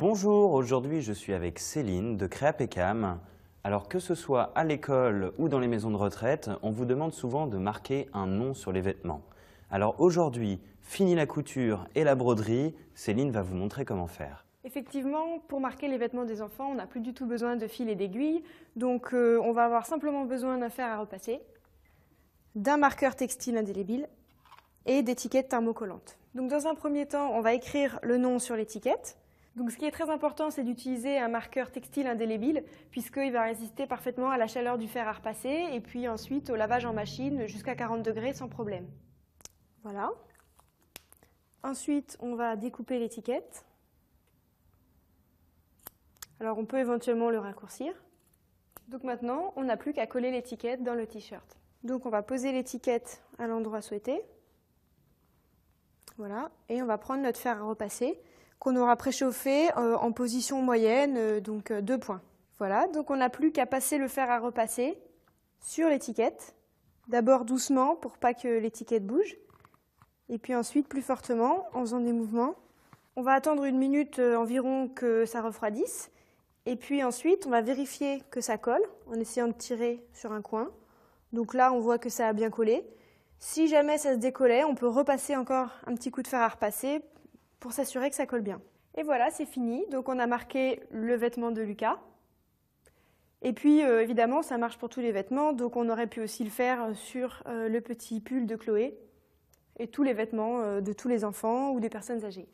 Bonjour, aujourd'hui je suis avec Céline de Créapécam. Alors que ce soit à l'école ou dans les maisons de retraite, on vous demande souvent de marquer un nom sur les vêtements. Alors aujourd'hui, fini la couture et la broderie, Céline va vous montrer comment faire. Effectivement, pour marquer les vêtements des enfants, on n'a plus du tout besoin de fil et d'aiguille. donc euh, on va avoir simplement besoin d'un fer à repasser, d'un marqueur textile indélébile et d'étiquettes thermocollantes. Donc dans un premier temps, on va écrire le nom sur l'étiquette, donc, ce qui est très important, c'est d'utiliser un marqueur textile indélébile, puisqu'il va résister parfaitement à la chaleur du fer à repasser, et puis ensuite au lavage en machine jusqu'à 40 degrés sans problème. Voilà. Ensuite, on va découper l'étiquette. Alors, on peut éventuellement le raccourcir. Donc maintenant, on n'a plus qu'à coller l'étiquette dans le t-shirt. Donc on va poser l'étiquette à l'endroit souhaité. Voilà, et on va prendre notre fer à repasser qu'on aura préchauffé euh, en position moyenne, euh, donc euh, deux points. Voilà, donc on n'a plus qu'à passer le fer à repasser sur l'étiquette. D'abord doucement pour pas que l'étiquette bouge. Et puis ensuite plus fortement en faisant des mouvements. On va attendre une minute environ que ça refroidisse. Et puis ensuite, on va vérifier que ça colle en essayant de tirer sur un coin. Donc là, on voit que ça a bien collé. Si jamais ça se décollait, on peut repasser encore un petit coup de fer à repasser pour s'assurer que ça colle bien. Et voilà, c'est fini. Donc on a marqué le vêtement de Lucas. Et puis euh, évidemment, ça marche pour tous les vêtements, donc on aurait pu aussi le faire euh, sur euh, le petit pull de Chloé et tous les vêtements de tous les enfants ou des personnes âgées.